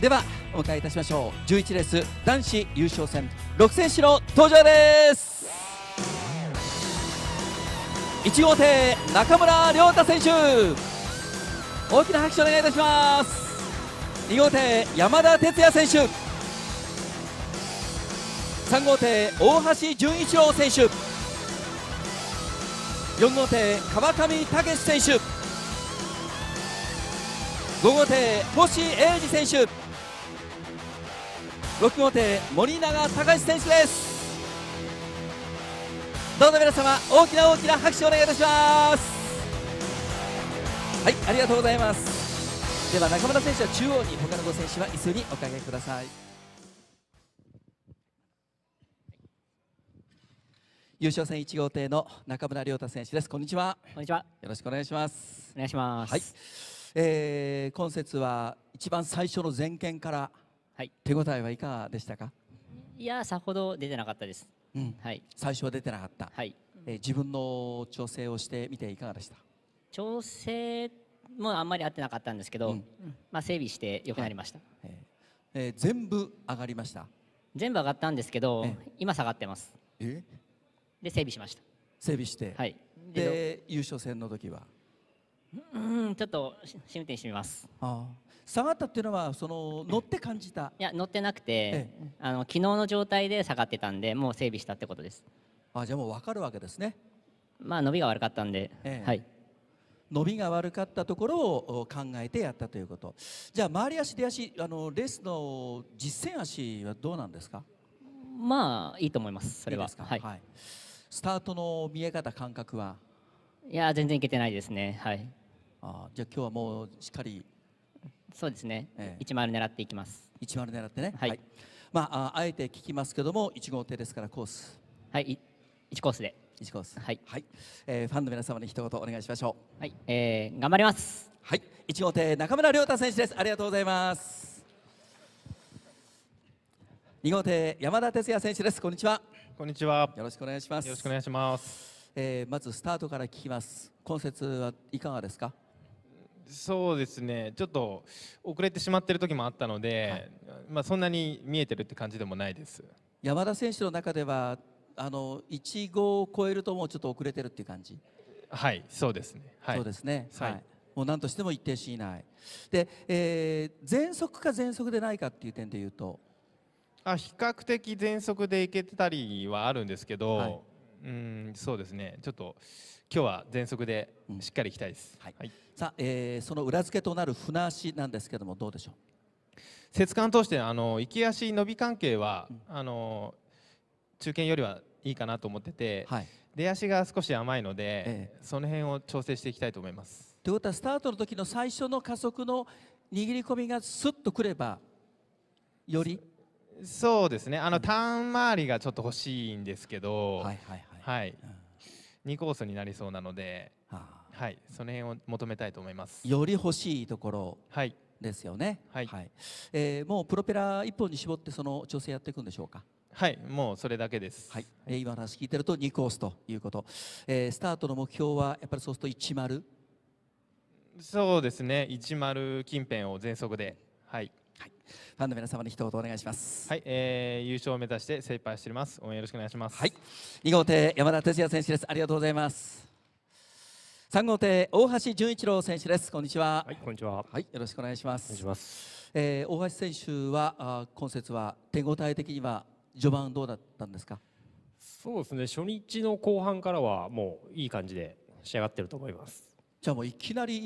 ではお迎えいたしましょう11レース男子優勝戦6選手の登場です1号艇中村亮太選手大きな拍手お願いいたします2号艇山田哲也選手3号艇大橋純一郎選手4号艇川上武選手5号艇星英二選手6号艇森永隆選手ですどうぞ皆様大きな大きな拍手をお願いいたしますはいありがとうございますでは中村選手は中央に他の5選手は椅子におかけください優勝戦1号艇の中村亮太選手ですこんにちはこんにちはよろしくお願いしますお願いしますはい、えー、今節は一番最初の前件からはい、手応えはいかがでしたかいやさほど出てなかったです、うん、はい、最初は出てなかった、はいえー、自分の調整をしてみていかがでした調整もあんまり合ってなかったんですけど、うん、まあ、整備してよくなりました、はい、えー、全部上がりました全部上がったんですけど、今下がってますえで整備しました整備してはいで優勝戦の時はうんちょっと進展してみますああ下がったっていうのはその乗って感じたいや乗ってなくて、ええ、あの昨日の状態で下がってたんでもう整備したってことですあじゃあもう分かるわけですねまあ伸びが悪かったんで、え、はい伸びが悪かったところを考えてやったということじゃあ回り足出足あのレースの実践足はどうなんですかまあいいと思いますそれははい、はい、スタートの見え方感覚はいや全然いけてないですねはいあじゃあ今日はもうしっかりそうですね、一、え、10狙っていきます一丸狙ってね、はい、はい、まああえて聞きますけども一号艇ですからコースはい一コースで一コースはい、はいえー、ファンの皆様に一言お願いしましょうはい、えー、頑張りますはい一号艇中村亮太選手ですありがとうございます二号艇山田哲也選手ですこんにちはこんにちはよろしくお願いしますよろしくお願いします、えー、まずスタートから聞きます今節はいかがですかそうですねちょっと遅れてしまっている時もあったので、はい、まあ、そんなに見えてるって感じでもないです山田選手の中ではあの1号を超えるともうちょっと遅れてるっていう感じはいそうですね、はい、そうですね、はい、もう何としても一定しないで、えー、全速か全速でないかっていう点でいうとあ比較的全速でいけてたりはあるんですけど、うんそうですねちょっと今日は全速でしっかりいきたいです、はい、はい、さあ、えー、その裏付けとなる船足なんですけどもどうでしょう節間通してあの行き足伸び関係は、うん、あの中堅よりはいいかなと思ってて、はい、出足が少し甘いので、ええ、その辺を調整していきたいと思います。ということはスタートの時の最初の加速の握り込みがすっとくればよりそうですねあの、うん、ターン周りがちょっと欲しいんですけど、はいはいはい、はい、うん、2コースになりそうなので、はあ、はい、その辺を求めたいと思いますより欲しいところですよね、はい、はい、えー、もうプロペラ1本に絞ってその調整やっていくんでしょうかはいもうそれだけです、はいえー、今話聞いてると2コースということ、えー、スタートの目標はやっぱりそうすると1丸そうですね10近辺を全速ではいファンの皆様に一言お願いしますはい、えー、優勝を目指して精一杯しております応援よろしくお願いしますはい二号艇山田哲也選手ですありがとうございます三号艇大橋純一郎選手ですこんにちははいこんにちははいよろしくお願いしますお願いします、えー、大橋選手はあ今節は手応え的には序盤どうだったんですかそうですね初日の後半からはもういい感じで仕上がってると思いますじゃあもういきなり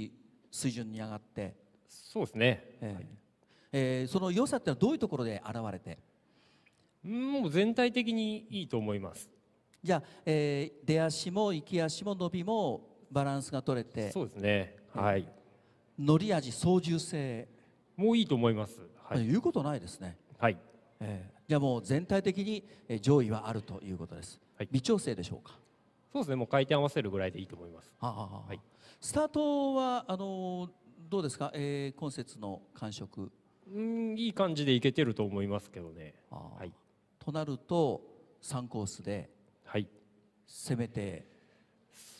いい水準に上がってそうですね、えー、はいえー、その良さってのはどういうところで現れてもう全体的にいいと思いますじゃあ、えー、出足も行き足も伸びもバランスが取れてそうですねはい、乗り味操縦性もういいと思います、はい、言うことないですねはい、えー、じゃあもう全体的に上位はあるということです、はい、微調整でしょうかそうですねもう回転合わせるぐらいでいいと思います、はあはあ、はい、スタートはあのどうですか、えー、今節の感触うんいい感じでいけてると思いますけどね。はい、となると3コースで攻めて、はい、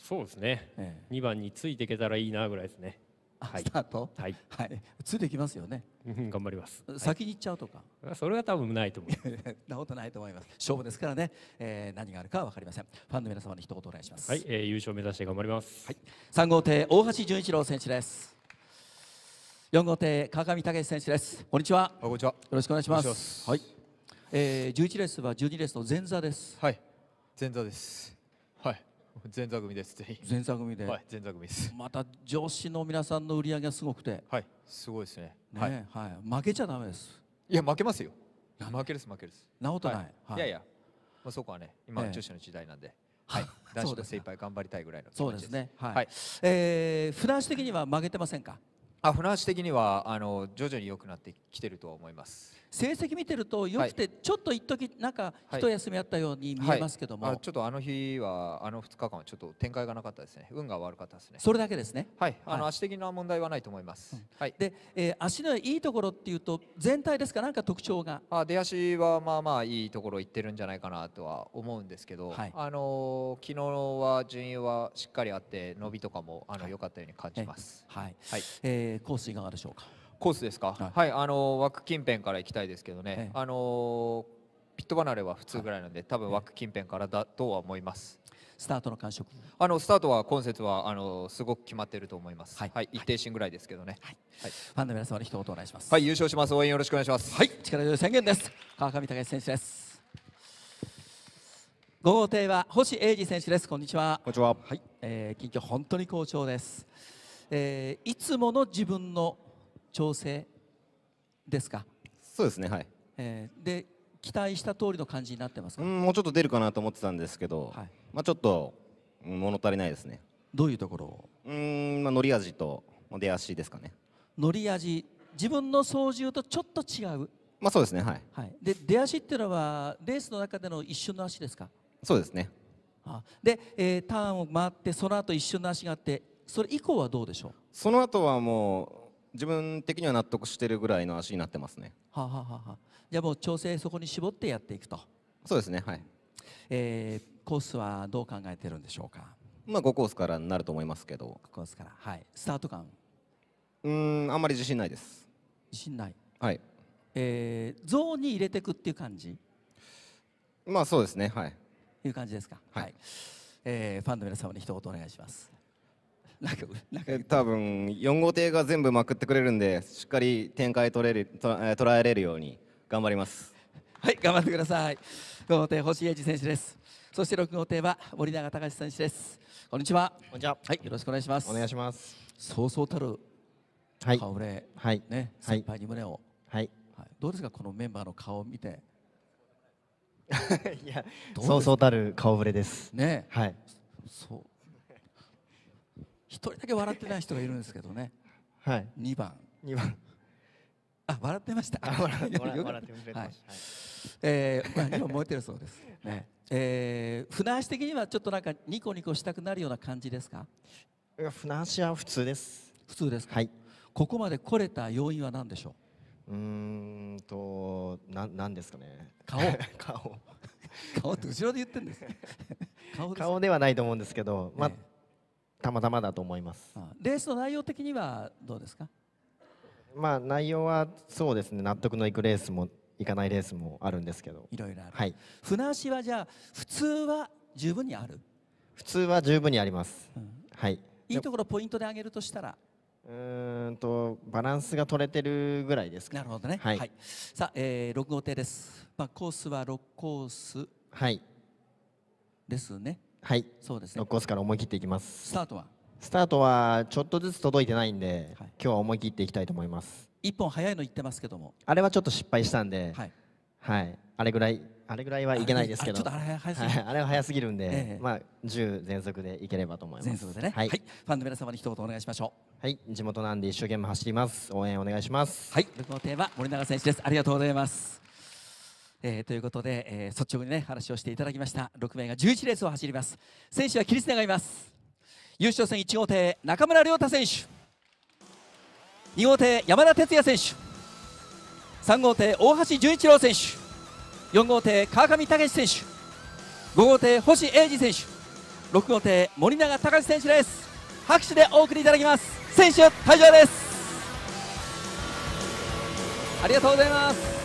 そうですね、ええ、2番についていけたらいいなぐらいですね。はい、スタート、はいはい、ついていきますよね、うん、頑張ります先に行っちゃうとか、はい、それは多分ないと思う なことないと思います勝負ですからね、えー、何があるかは分かりませんファンの皆様に一言お願いしますはい、えー、優勝目指して頑張りますはい、3号艇大橋純一郎選手です四号艇川上武選手ですこんにちはこんにちはよろしくお願いしますはい、えー、11レースは十二レースの前座ですはい前座ですはい前座組です前座組で、はい、前座組ですまた上司の皆さんの売り上げがすごくてはいすごいですね、ね、はい、はい、負けちゃダメですいや負けますよ負けです負けですなおとない、はい、はい、いやいやまあそこはね今女子の時代なんで、ええはい、男子も精一杯頑張りたいぐらいのそうですね。はい。はい、ええー、普段的には負けてませんか。あ船橋的にはあの徐々に良くなってきてるとは思います成績見てるとよくて、ちょっと一時なんか一休みあったように見えますけども、はいはい、ちょっとあの日はあの2日間はちょっと展開がなかったですね運が悪かったですねそれだけですねはいあの、足的な問題はないと思います、はい、で、えー、足のいいところっていうと全体ですかなんか特徴があ出足はまあまあいいところいってるんじゃないかなとは思うんですけど、はい、あの昨日は順位はしっかりあって伸びとかもあの良、かったように感じますはい、はい、えー、コースいかがでしょうかコースですか、はい、はい、あの枠近辺から行きたいですけどね、はい、あのピット離れは普通ぐらいなんで、多分枠近辺からだとは思います。スタートの感触あのスタートは今節はあのすごく決まっていると思います、はい、はい、一定心ぐらいですけどね、はい、はい、ファンの皆様に一言お願いしますはい優勝します応援よろしくお願いしますはい力強い宣言です川上隆選手です5号艇は星英二選手ですこんにちはこんにちははい、えー、近況本当に好調です、えー、いつもの自分の調整ですかそうですねはい、えー、で期待した通りの感じになってますかもうちょっと出るかなと思ってたんですけど、はい、まあ、ちょっと物足りないですねどういうところをうん、まあ、乗り味と出足ですかね乗り味自分の操縦とちょっと違うまあそうですねはい、はい、で出足っていうのはレースの中での一瞬の足ですかそうですねあで、えー、ターンを回ってその後一瞬の足があってそれ以降はどうでしょうその後はも自分的には納得してるぐらいの足になってますねはあ、ははあ、じゃあもう調整そこに絞ってやっていくとそうですねはい、えー、コースはどう考えてるんでしょうかまあ5コースからになると思いますけど5コースからはいスタート感うんあんまり自信ないです自信ないはいえー、ゾーンに入れていくっていう感じまあそうですねはいいう感じですかはい、はい、えー、ファンの皆様に一言お願いしますなんかなんか多分4号艇が全部まくってくれるんでしっかり展開取れると捉えれるように頑張りますはい頑張ってください5号艇星英二選手ですそして6号艇は森永隆選手ですこんにちはこんにちははいよろしくお願いしますお願いしますそうそうたる顔ぶれ、はい、ね、先輩に胸を、はい、はい、どうですかこのメンバーの顔を見て いやそうそうたる顔ぶれですねはいそう一人だけ笑ってない人がいるんですけどね。はい。二番。二番。あ、笑ってました。笑って笑笑ってはい。ええー、まあ、今燃えてるそうです。ね。え えー、船足的には、ちょっとなんか、ニコニコしたくなるような感じですか。船足は普通です。普通ですはい。ここまで来れた要因は何でしょう。うんと、なん、なんですかね。顔。顔。顔って後ろで言ってるんです。顔で。顔ではないと思うんですけど、まあ。えたまたまだと思いますレースの内容的にはどうですかまあ内容はそうですね納得のいくレースもいかないレースもあるんですけどいろいろある、はい、船足はじゃあ普通は十分にある普通は十分にあります、うん、はいいいところポイントで上げるとしたらうんとバランスが取れてるぐらいですなるほどね、はい、はい、さあ、えー、6号艇です、まあ、コースは6コースはいですねはいそうですねノックオスから思い切っていきますスタートはスタートはちょっとずつ届いてないんで、はい、今日は思い切っていきたいと思います一本早いの言ってますけどもあれはちょっと失敗したんで、はい、はい、あれぐらいあれぐらいはいけないですけどあれは早すぎるんで、えー、まあ十全速でいければと思います全速でね、はい、はい、ファンの皆様に一言お願いしましょうはい地元なんで一生懸命走ります応援お願いしますはいこのテーマ森永選手ですありがとうございますえー、ということで、えー、率直にね話をしていただきました6名が11レースを走ります選手はキリスネがいます優勝戦1号艇中村亮太選手2号艇山田哲也選手3号艇大橋純一郎選手4号艇川上武選手5号艇星英二選手6号艇森永隆選手です拍手でお送りいただきます選手退場ですありがとうございます